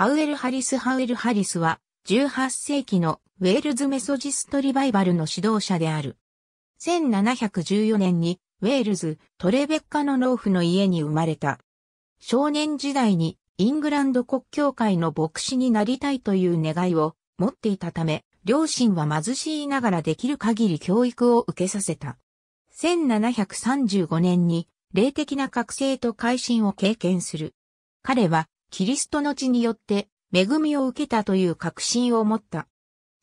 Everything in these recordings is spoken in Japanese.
ハウエル・ハリス・ハウエル・ハリスは、18世紀のウェールズメソジストリバイバルの指導者である。1714年にウェールズ、トレベッカの農夫の家に生まれた。少年時代にイングランド国教会の牧師になりたいという願いを持っていたため、両親は貧しいながらできる限り教育を受けさせた。1735年に霊的な覚醒と改心を経験する。彼はキリストの地によって恵みを受けたという確信を持った。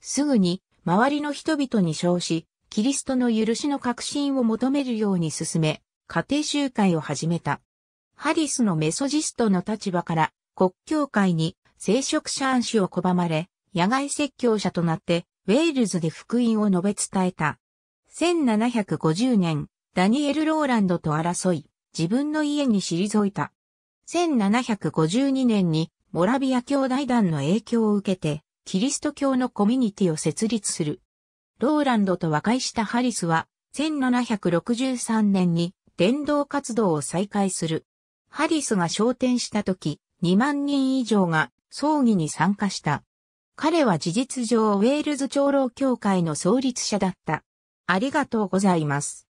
すぐに周りの人々に称し、キリストの許しの確信を求めるように進め、家庭集会を始めた。ハリスのメソジストの立場から国教会に聖職者暗視を拒まれ、野外説教者となってウェールズで福音を述べ伝えた。1750年、ダニエル・ローランドと争い、自分の家に退いた。1752年にモラビア教大団の影響を受けて、キリスト教のコミュニティを設立する。ローランドと和解したハリスは、1763年に伝道活動を再開する。ハリスが昇天した時、2万人以上が葬儀に参加した。彼は事実上ウェールズ長老協会の創立者だった。ありがとうございます。